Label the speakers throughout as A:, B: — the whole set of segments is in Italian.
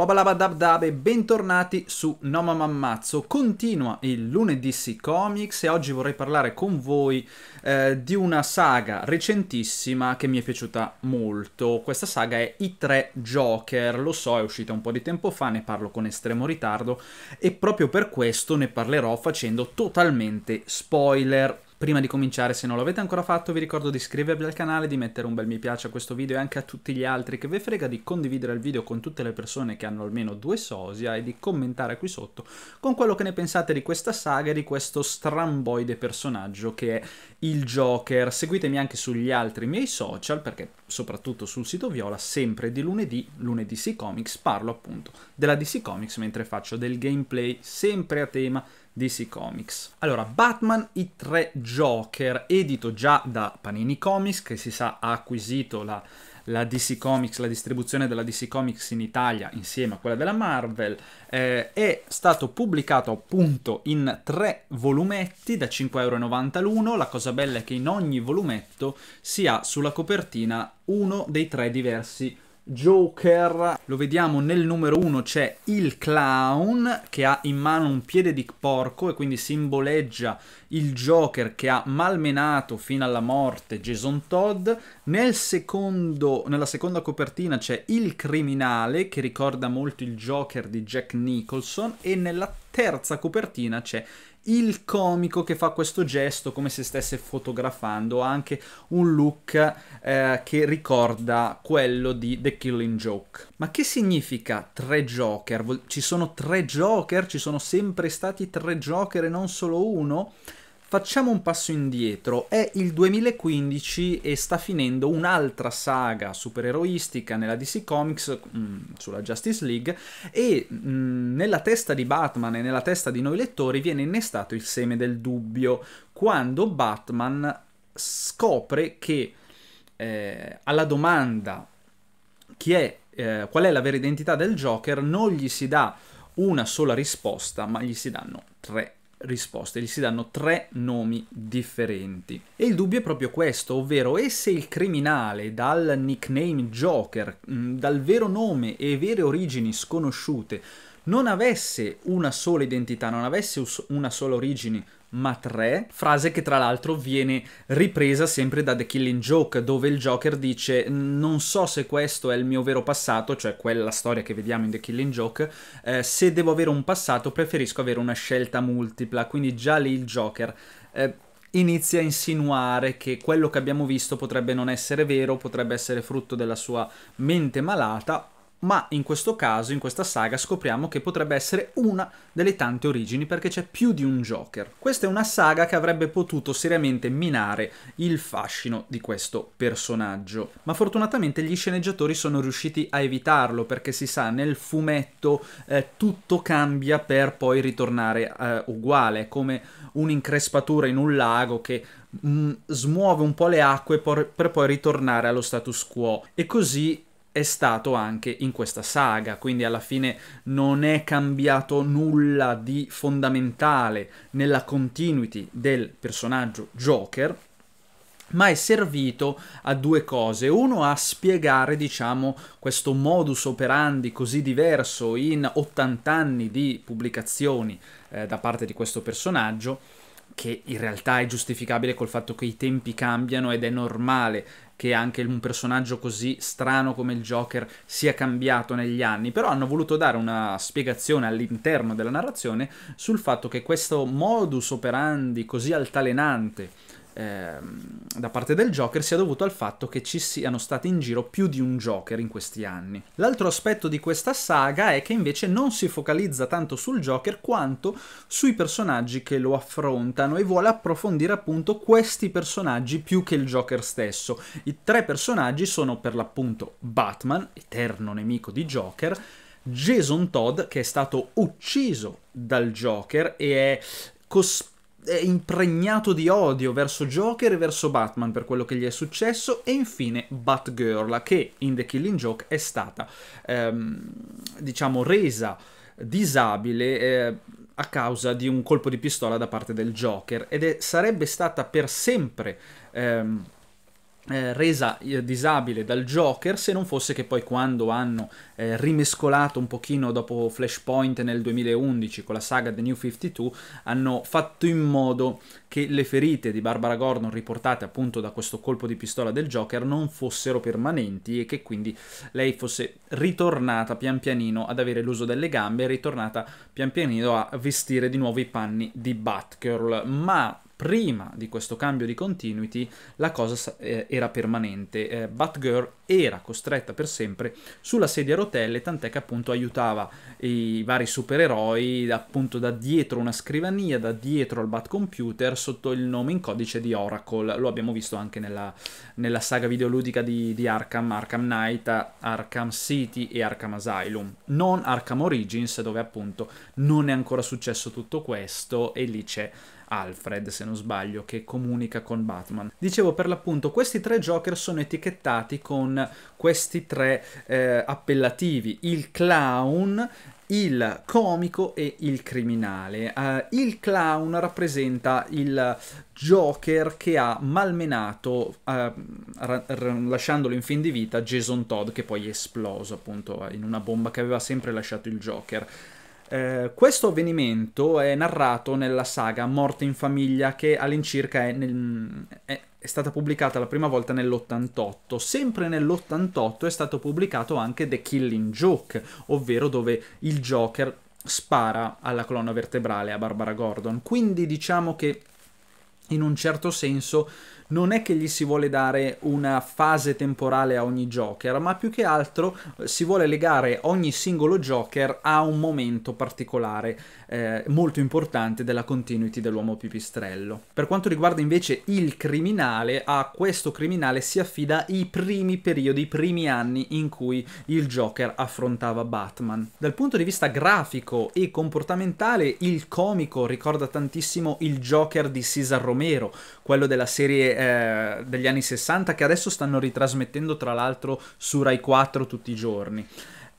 A: Wabalabadabdab e bentornati su No Mammammazzo. Continua il lunedì si Comics e oggi vorrei parlare con voi eh, di una saga recentissima che mi è piaciuta molto. Questa saga è I Tre Joker, lo so è uscita un po' di tempo fa, ne parlo con estremo ritardo e proprio per questo ne parlerò facendo totalmente spoiler. Prima di cominciare, se non l'avete ancora fatto, vi ricordo di iscrivervi al canale, di mettere un bel mi piace a questo video e anche a tutti gli altri che vi frega, di condividere il video con tutte le persone che hanno almeno due sosia e di commentare qui sotto con quello che ne pensate di questa saga e di questo stramboide personaggio che è il Joker. Seguitemi anche sugli altri miei social, perché soprattutto sul sito Viola, sempre di lunedì, lunedì DC Comics, parlo appunto della DC Comics mentre faccio del gameplay sempre a tema DC Comics. Allora, Batman i tre Joker, edito già da Panini Comics, che si sa ha acquisito la, la DC Comics, la distribuzione della DC Comics in Italia insieme a quella della Marvel, eh, è stato pubblicato appunto in tre volumetti da 5,90€ l'uno. La cosa bella è che in ogni volumetto si ha sulla copertina uno dei tre diversi volumetti Joker. Lo vediamo nel numero 1 c'è il clown che ha in mano un piede di porco e quindi simboleggia il Joker che ha malmenato fino alla morte Jason Todd. Nel secondo, nella seconda copertina c'è il criminale che ricorda molto il Joker di Jack Nicholson e nella terza copertina c'è il comico che fa questo gesto come se stesse fotografando ha anche un look eh, che ricorda quello di The Killing Joke. Ma che significa tre Joker? Ci sono tre Joker? Ci sono sempre stati tre Joker e non solo uno? Facciamo un passo indietro, è il 2015 e sta finendo un'altra saga supereroistica nella DC Comics mh, mm, sulla Justice League e mh, mm, nella testa di Batman e nella testa di noi lettori viene innestato il seme del dubbio quando Batman scopre che eh, alla domanda chi è, eh, qual è la vera identità del Joker non gli si dà una sola risposta ma gli si danno tre risposte, gli si danno tre nomi differenti. E il dubbio è proprio questo, ovvero e se il criminale dal nickname Joker, mm, dal vero nome e vere origini sconosciute, non avesse una sola identità, non avesse una sola origine ma 3, frase che tra l'altro viene ripresa sempre da The Killing Joke, dove il Joker dice non so se questo è il mio vero passato, cioè quella storia che vediamo in The Killing Joke, eh, se devo avere un passato preferisco avere una scelta multipla, quindi già lì il Joker... Eh, inizia a insinuare che quello che abbiamo visto potrebbe non essere vero, potrebbe essere frutto della sua mente malata ma in questo caso, in questa saga, scopriamo che potrebbe essere una delle tante origini perché c'è più di un Joker. Questa è una saga che avrebbe potuto seriamente minare il fascino di questo personaggio, ma fortunatamente gli sceneggiatori sono riusciti a evitarlo perché si sa, nel fumetto eh, tutto cambia per poi ritornare eh, uguale, come un'increspatura in un lago che mh, mm, smuove un po' le acque per, per poi ritornare allo status quo. E così è stato anche in questa saga, quindi alla fine non è cambiato nulla di fondamentale nella continuity del personaggio Joker, ma è servito a due cose. Uno a spiegare, diciamo, questo modus operandi così diverso in 80 anni di pubblicazioni eh, da parte di questo personaggio, che in realtà è giustificabile col fatto che i tempi cambiano ed è normale che anche un personaggio così strano come il Joker sia cambiato negli anni, però hanno voluto dare una spiegazione all'interno della narrazione sul fatto che questo modus operandi così altalenante Ehm, da parte del Joker sia dovuto al fatto che ci siano stati in giro più di un Joker in questi anni. L'altro aspetto di questa saga è che invece non si focalizza tanto sul Joker quanto sui personaggi che lo affrontano e vuole approfondire appunto questi personaggi più che il Joker stesso. I tre personaggi sono per l'appunto Batman, eterno nemico di Joker, Jason Todd, che è stato ucciso dal Joker e è cosparso è impregnato di odio verso Joker e verso Batman per quello che gli è successo e infine Batgirl che in The Killing Joke è stata ehm, diciamo resa disabile eh, a causa di un colpo di pistola da parte del Joker ed è, sarebbe stata per sempre ehm, eh, resa eh, disabile dal Joker se non fosse che poi quando hanno eh, rimescolato un pochino dopo Flashpoint nel 2011 con la saga The New 52 hanno fatto in modo che le ferite di Barbara Gordon riportate appunto da questo colpo di pistola del Joker non fossero permanenti e che quindi lei fosse ritornata pian pianino ad avere l'uso delle gambe e ritornata pian pianino a vestire di nuovo i panni di Batgirl ma prima di questo cambio di continuity la cosa eh, era permanente. Eh, Batgirl era costretta per sempre sulla sedia a rotelle, tant'è che appunto aiutava i vari supereroi appunto da dietro una scrivania, da dietro al Batcomputer sotto il nome in codice di Oracle. Lo abbiamo visto anche nella, nella saga videoludica di, di Arkham, Arkham Knight, Arkham City e Arkham Asylum. Non Arkham Origins dove appunto non è ancora successo tutto questo e lì c'è Alfred, se non sbaglio, che comunica con Batman. Dicevo per l'appunto, questi tre Joker sono etichettati con questi tre eh, appellativi, il clown, il comico e il criminale. Uh, il clown rappresenta il Joker che ha malmenato, uh, lasciandolo in fin di vita, Jason Todd, che poi è esploso appunto in una bomba che aveva sempre lasciato il Joker. Eh, questo avvenimento è narrato nella saga Morte in famiglia che all'incirca è, nel, è, è stata pubblicata la prima volta nell'88. Sempre nell'88 è stato pubblicato anche The Killing Joke, ovvero dove il Joker spara alla colonna vertebrale a Barbara Gordon. Quindi diciamo che in un certo senso non è che gli si vuole dare una fase temporale a ogni Joker, ma più che altro eh, si vuole legare ogni singolo Joker a un momento particolare eh, molto importante della continuity dell'uomo pipistrello. Per quanto riguarda invece il criminale, a questo criminale si affida i primi periodi, i primi anni in cui il Joker affrontava Batman. Dal punto di vista grafico e comportamentale, il comico ricorda tantissimo il Joker di Cesar Romero, quello della serie eh, degli anni 60 che adesso stanno ritrasmettendo tra l'altro su Rai 4 tutti i giorni.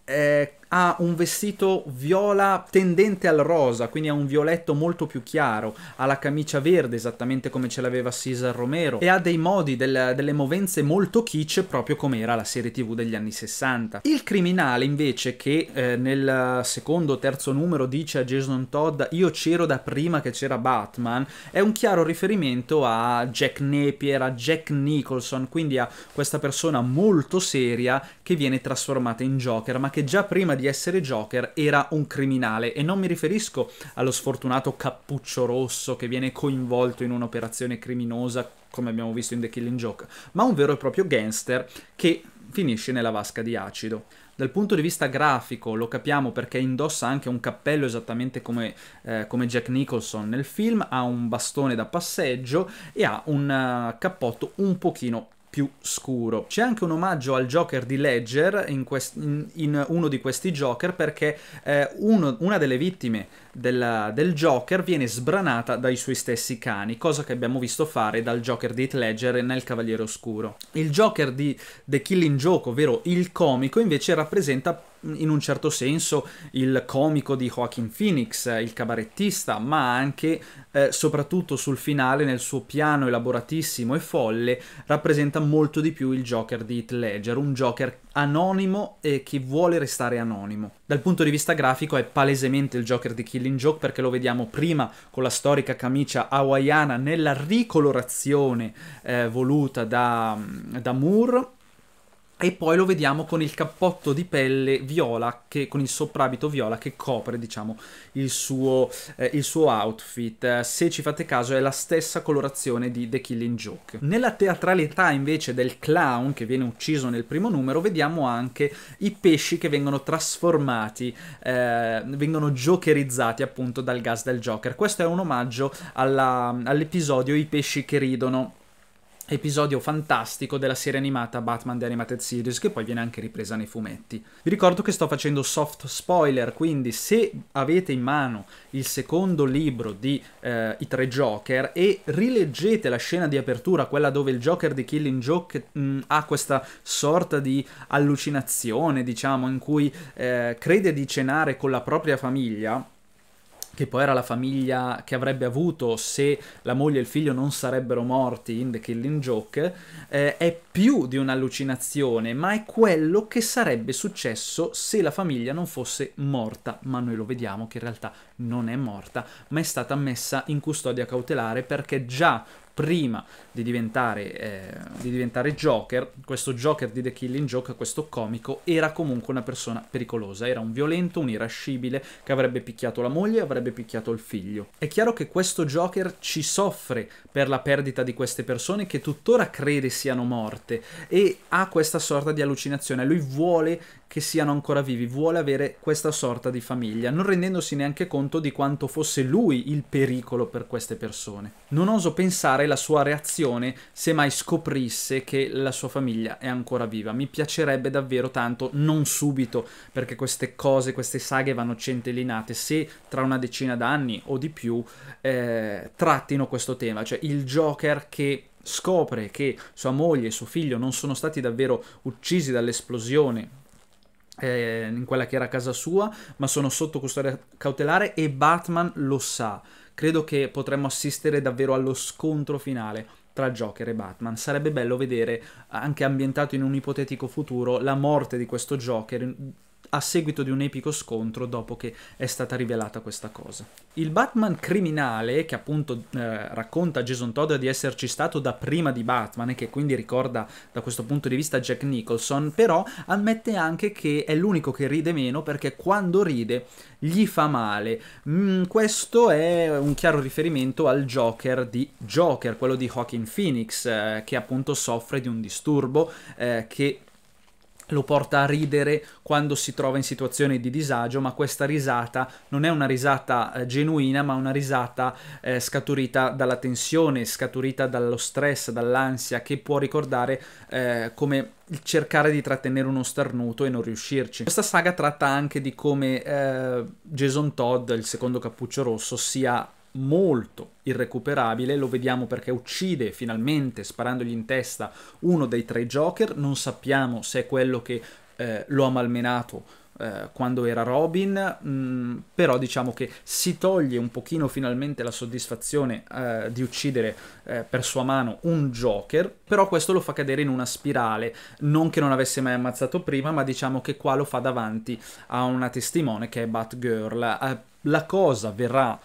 A: Eh, ha un vestito viola tendente al rosa, quindi ha un violetto molto più chiaro, ha la camicia verde esattamente come ce l'aveva Cesar Romero e ha dei modi, del, delle movenze molto kitsch proprio come era la serie tv degli anni 60. Il criminale invece che eh, nel secondo o terzo numero dice a Jason Todd io c'ero da prima che c'era Batman è un chiaro riferimento a Jack Napier, a Jack Nicholson, quindi a questa persona molto seria che viene trasformata in Joker ma che già prima di di essere Joker era un criminale e non mi riferisco allo sfortunato cappuccio rosso che viene coinvolto in un'operazione criminosa come abbiamo visto in The Killing Joke, ma un vero e proprio gangster che finisce nella vasca di acido. Dal punto di vista grafico lo capiamo perché indossa anche un cappello esattamente come, eh, come Jack Nicholson nel film, ha un bastone da passeggio e ha un uh, cappotto un pochino più scuro. C'è anche un omaggio al Joker di Ledger in, quest- in, in uno di questi Joker perché eh, uno, una delle vittime della, del Joker viene sbranata dai suoi stessi cani, cosa che abbiamo visto fare dal Joker di Heath Ledger nel Cavaliere Oscuro. Il Joker di The Killing Joke, ovvero il comico, invece rappresenta in un certo senso il comico di Joaquin Phoenix, eh, il cabarettista, ma anche, eh, soprattutto sul finale, nel suo piano elaboratissimo e folle, rappresenta molto di più il Joker di Heath Ledger, un Joker anonimo e che vuole restare anonimo. Dal punto di vista grafico è palesemente il Joker di Killing Joke perché lo vediamo prima con la storica camicia hawaiana nella ricolorazione eh, voluta da, mm, da Moore e poi lo vediamo con il cappotto di pelle viola, che, con il soprabito viola che copre, diciamo, il suo, eh, il suo outfit. Eh, se ci fate caso è la stessa colorazione di The Killing Joke. Nella teatralità invece del clown che viene ucciso nel primo numero vediamo anche i pesci che vengono trasformati, eh, vengono jokerizzati appunto dal gas del Joker. Questo è un omaggio all'episodio I pesci che ridono episodio fantastico della serie animata Batman The Animated Series, che poi viene anche ripresa nei fumetti. Vi ricordo che sto facendo soft spoiler, quindi se avete in mano il secondo libro di eh, I tre Joker e rileggete la scena di apertura, quella dove il Joker di Killing Joke mh, mm, ha questa sorta di allucinazione, diciamo, in cui eh, crede di cenare con la propria famiglia, che poi era la famiglia che avrebbe avuto se la moglie e il figlio non sarebbero morti in The Killing Joke, eh, è più di un'allucinazione, ma è quello che sarebbe successo se la famiglia non fosse morta, ma noi lo vediamo che in realtà non è morta, ma è stata messa in custodia cautelare perché già prima di diventare, eh, di diventare Joker, questo Joker di The Killing Joke, questo comico, era comunque una persona pericolosa, era un violento, un irascibile, che avrebbe picchiato la moglie, avrebbe picchiato il figlio. È chiaro che questo Joker ci soffre per la perdita di queste persone che tuttora crede siano morte e ha questa sorta di allucinazione, lui vuole che siano ancora vivi, vuole avere questa sorta di famiglia, non rendendosi neanche conto di quanto fosse lui il pericolo per queste persone. Non oso pensare la sua reazione situazione se mai scoprisse che la sua famiglia è ancora viva. Mi piacerebbe davvero tanto, non subito, perché queste cose, queste saghe vanno centellinate, se tra una decina d'anni o di più eh, trattino questo tema, cioè il Joker che scopre che sua moglie e suo figlio non sono stati davvero uccisi dall'esplosione eh, in quella che era casa sua, ma sono sotto custodia cautelare e Batman lo sa. Credo che potremmo assistere davvero allo scontro finale tra Joker e Batman. Sarebbe bello vedere, anche ambientato in un ipotetico futuro, la morte di questo Joker a seguito di un epico scontro dopo che è stata rivelata questa cosa. Il Batman criminale, che appunto eh, racconta a Jason Todd di esserci stato da prima di Batman e che quindi ricorda da questo punto di vista Jack Nicholson, però ammette anche che è l'unico che ride meno perché quando ride gli fa male. Mm, questo è un chiaro riferimento al Joker di Joker, quello di Hawking Phoenix, eh, che appunto soffre di un disturbo eh, che lo porta a ridere quando si trova in situazioni di disagio, ma questa risata non è una risata eh, genuina, ma una risata eh, scaturita dalla tensione, scaturita dallo stress, dall'ansia, che può ricordare eh, come cercare di trattenere uno starnuto e non riuscirci. Questa saga tratta anche di come eh, Jason Todd, il secondo cappuccio rosso, sia molto irrecuperabile, lo vediamo perché uccide finalmente sparandogli in testa uno dei tre Joker, non sappiamo se è quello che eh, lo ha malmenato eh, quando era Robin, mh, mm, però diciamo che si toglie un pochino finalmente la soddisfazione eh, di uccidere eh, per sua mano un Joker, però questo lo fa cadere in una spirale, non che non avesse mai ammazzato prima, ma diciamo che qua lo fa davanti a una testimone che è Batgirl. Eh, la cosa verrà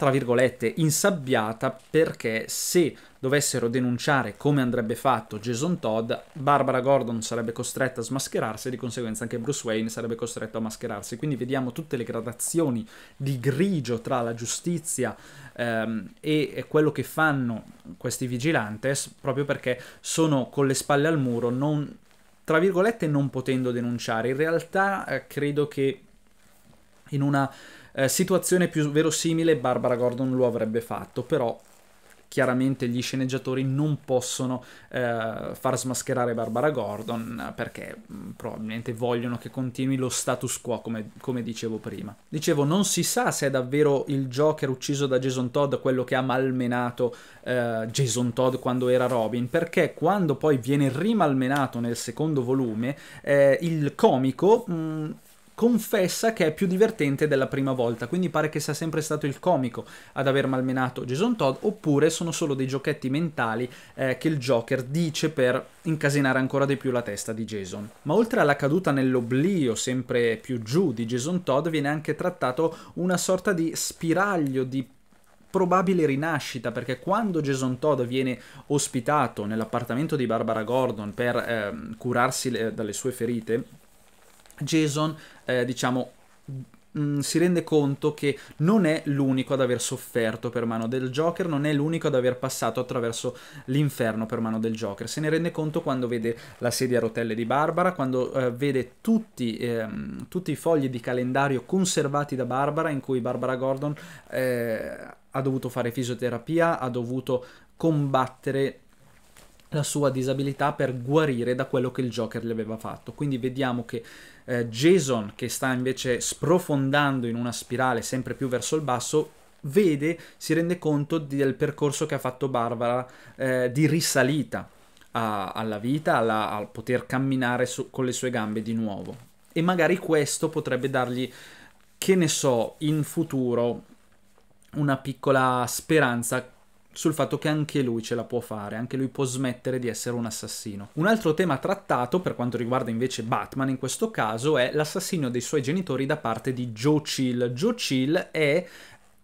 A: tra virgolette, insabbiata perché se dovessero denunciare come andrebbe fatto Jason Todd, Barbara Gordon sarebbe costretta a smascherarsi e di conseguenza anche Bruce Wayne sarebbe costretto a mascherarsi. Quindi vediamo tutte le gradazioni di grigio tra la giustizia ehm, e quello che fanno questi vigilantes proprio perché sono con le spalle al muro, non, tra virgolette non potendo denunciare. In realtà eh, credo che in una eh, situazione più verosimile Barbara Gordon lo avrebbe fatto, però chiaramente gli sceneggiatori non possono eh, far smascherare Barbara Gordon perché mm, probabilmente vogliono che continui lo status quo come, come, dicevo prima. Dicevo non si sa se è davvero il Joker ucciso da Jason Todd quello che ha malmenato eh, Jason Todd quando era Robin perché quando poi viene rimalmenato nel secondo volume eh, il comico mh, mm, confessa che è più divertente della prima volta, quindi pare che sia sempre stato il comico ad aver malmenato Jason Todd, oppure sono solo dei giochetti mentali eh, che il Joker dice per incasinare ancora di più la testa di Jason. Ma oltre alla caduta nell'oblio sempre più giù di Jason Todd, viene anche trattato una sorta di spiraglio di probabile rinascita perché quando Jason Todd viene ospitato nell'appartamento di Barbara Gordon per eh, curarsi le, dalle sue ferite Jason, eh, diciamo, mm, si rende conto che non è l'unico ad aver sofferto per mano del Joker, non è l'unico ad aver passato attraverso l'inferno per mano del Joker. Se ne rende conto quando vede la sedia a rotelle di Barbara, quando eh, vede tutti, eh, tutti, i fogli di calendario conservati da Barbara, in cui Barbara Gordon eh, ha dovuto fare fisioterapia, ha dovuto combattere la sua disabilità per guarire da quello che il Joker gli aveva fatto. Quindi vediamo che eh, Jason, che sta invece sprofondando in una spirale sempre più verso il basso, vede, si rende conto del percorso che ha fatto Barbara eh, di risalita a, alla vita, alla, a poter camminare su, con le sue gambe di nuovo. E magari questo potrebbe dargli, che ne so, in futuro una piccola speranza sul fatto che anche lui ce la può fare, anche lui può smettere di essere un assassino. Un altro tema trattato per quanto riguarda invece Batman in questo caso è l'assassinio dei suoi genitori da parte di Joe Chill. Joe Chill è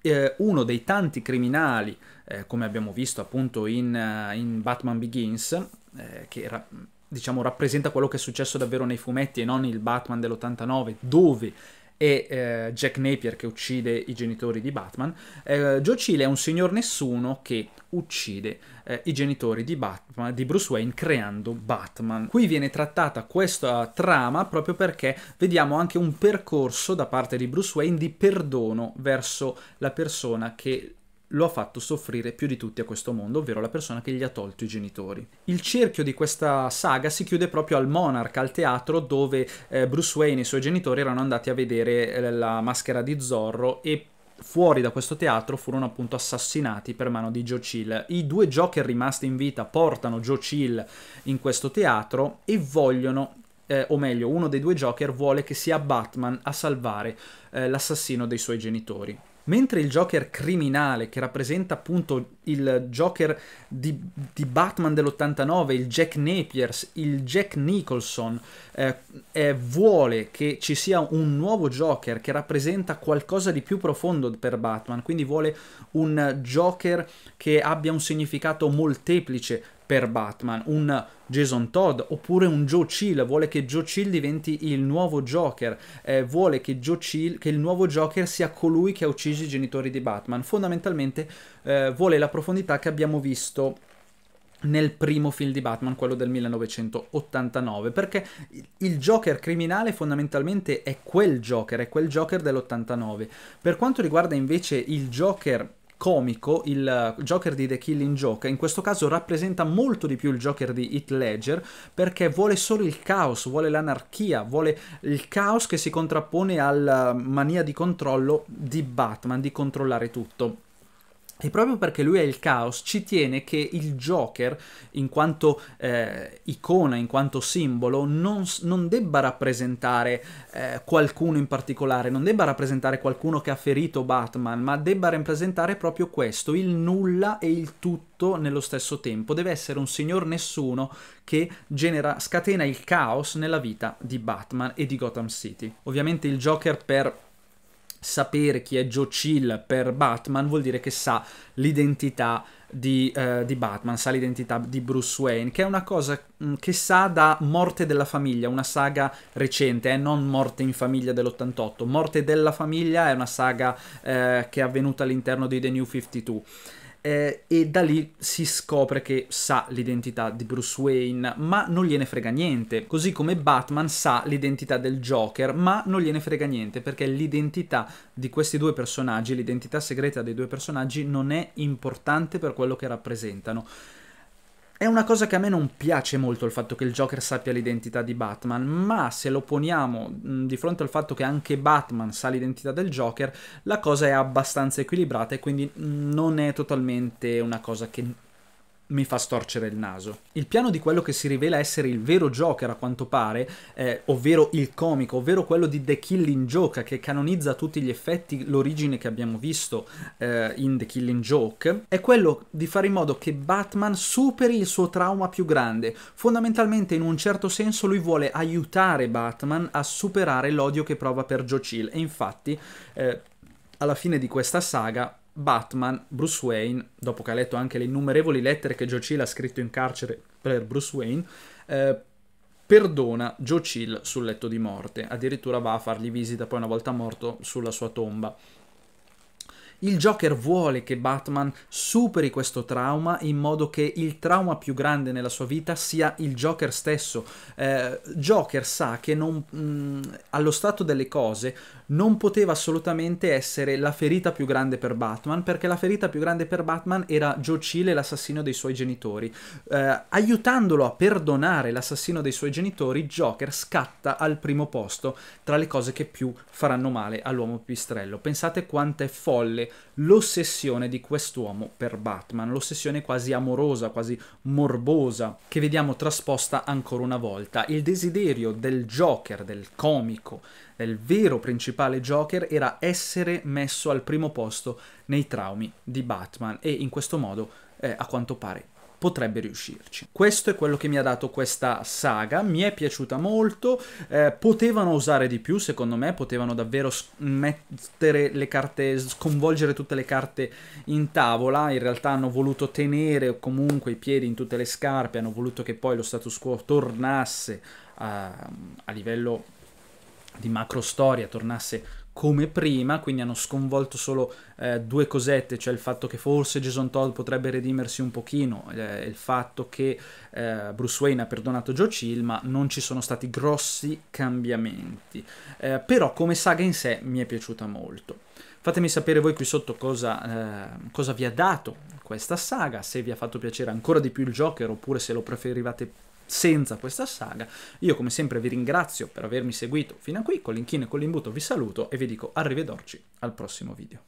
A: eh, uno dei tanti criminali, eh, come abbiamo visto appunto in, uh, in Batman Begins, eh, che era diciamo rappresenta quello che è successo davvero nei fumetti e non il Batman dell'89 dove e eh, Jack Napier che uccide i genitori di Batman, eh, Joe Chile è un signor nessuno che uccide eh, i genitori di, Batman, di Bruce Wayne creando Batman. Qui viene trattata questa trama proprio perché vediamo anche un percorso da parte di Bruce Wayne di perdono verso la persona che lo ha fatto soffrire più di tutti a questo mondo, ovvero la persona che gli ha tolto i genitori. Il cerchio di questa saga si chiude proprio al Monarch, al teatro dove eh, Bruce Wayne e i suoi genitori erano andati a vedere eh, la maschera di Zorro e fuori da questo teatro furono appunto assassinati per mano di Joe Chill. I due Joker rimasti in vita portano Joe Chill in questo teatro e vogliono eh, o meglio, uno dei due Joker vuole che sia Batman a salvare eh, l'assassino dei suoi genitori. Mentre il Joker criminale, che rappresenta appunto il Joker di, di Batman dell'89, il Jack Napiers, il Jack Nicholson, eh, eh, vuole che ci sia un nuovo Joker che rappresenta qualcosa di più profondo per Batman, quindi vuole un Joker che abbia un significato molteplice per Batman, un Jason Todd oppure un Joe Chill, vuole che Joe Chill diventi il nuovo Joker, eh, vuole che, Joe Chill, che il nuovo Joker sia colui che ha ucciso i genitori di Batman, fondamentalmente eh, vuole la profondità che abbiamo visto nel primo film di Batman, quello del 1989, perché il Joker criminale fondamentalmente è quel Joker, è quel Joker dell'89. Per quanto riguarda invece il Joker comico, il Joker di The Killing Joke, in questo caso rappresenta molto di più il Joker di Heath Ledger perché vuole solo il caos, vuole l'anarchia, vuole il caos che si contrappone alla mania di controllo di Batman, di controllare tutto. E proprio perché lui è il caos, ci tiene che il Joker, in quanto eh, icona, in quanto simbolo, non, non debba rappresentare eh, qualcuno in particolare, non debba rappresentare qualcuno che ha ferito Batman, ma debba rappresentare proprio questo, il nulla e il tutto nello stesso tempo. Deve essere un signor nessuno che genera, scatena il caos nella vita di Batman e di Gotham City. Ovviamente il Joker per sapere chi è Joe Chill per Batman vuol dire che sa l'identità di, uh, di, Batman, sa l'identità di Bruce Wayne, che è una cosa mm, che sa da Morte della Famiglia, una saga recente, eh, non Morte in Famiglia dell'88. Morte della Famiglia è una saga eh, che è avvenuta all'interno di The New 52 eh, e da lì si scopre che sa l'identità di Bruce Wayne, ma non gliene frega niente. Così come Batman sa l'identità del Joker, ma non gliene frega niente perché l'identità di questi due personaggi, l'identità segreta dei due personaggi non è importante per quello che rappresentano. È una cosa che a me non piace molto il fatto che il Joker sappia l'identità di Batman, ma se lo poniamo di fronte al fatto che anche Batman sa l'identità del Joker, la cosa è abbastanza equilibrata e quindi non è totalmente una cosa che mi fa storcere il naso. Il piano di quello che si rivela essere il vero Joker a quanto pare, eh, ovvero il comico, ovvero quello di The Killing Joke che canonizza a tutti gli effetti l'origine che abbiamo visto eh, in The Killing Joke, è quello di fare in modo che Batman superi il suo trauma più grande. Fondamentalmente in un certo senso lui vuole aiutare Batman a superare l'odio che prova per Joe Chill e infatti eh, alla fine di questa saga Batman, Bruce Wayne, dopo che ha letto anche le innumerevoli lettere che Joe Chill ha scritto in carcere per Bruce Wayne, eh, perdona Joe Chill sul letto di morte, addirittura va a fargli visita poi una volta morto sulla sua tomba. Il Joker vuole che Batman superi questo trauma in modo che il trauma più grande nella sua vita sia il Joker stesso. Eh, Joker sa che non, mh, mm, allo stato delle cose non poteva assolutamente essere la ferita più grande per Batman, perché la ferita più grande per Batman era Joe Chile, l'assassino dei suoi genitori. Eh, aiutandolo a perdonare l'assassino dei suoi genitori, Joker scatta al primo posto tra le cose che più faranno male all'uomo pipistrello. Pensate quanto è folle l'ossessione di quest'uomo per Batman, l'ossessione quasi amorosa, quasi morbosa, che vediamo trasposta ancora una volta. Il desiderio del Joker, del comico, del vero principale Joker, era essere messo al primo posto nei traumi di Batman e in questo modo, eh, a quanto pare, potrebbe riuscirci. Questo è quello che mi ha dato questa saga, mi è piaciuta molto, eh, potevano usare di più secondo me, potevano davvero mettere le carte, sconvolgere tutte le carte in tavola, in realtà hanno voluto tenere comunque i piedi in tutte le scarpe, hanno voluto che poi lo status quo tornasse a, a livello di macro storia, tornasse come prima, quindi hanno sconvolto solo eh, due cosette, cioè il fatto che forse Jason Todd potrebbe redimersi un pochino, eh, il fatto che eh, Bruce Wayne ha perdonato Joe Chill, ma non ci sono stati grossi cambiamenti. Eh, però come saga in sé mi è piaciuta molto. Fatemi sapere voi qui sotto cosa, eh, cosa, vi ha dato questa saga, se vi ha fatto piacere ancora di più il Joker oppure se lo preferivate senza questa saga. Io come sempre vi ringrazio per avermi seguito fino a qui, con l'inchino e con l'imbuto vi saluto e vi dico arrivederci al prossimo video.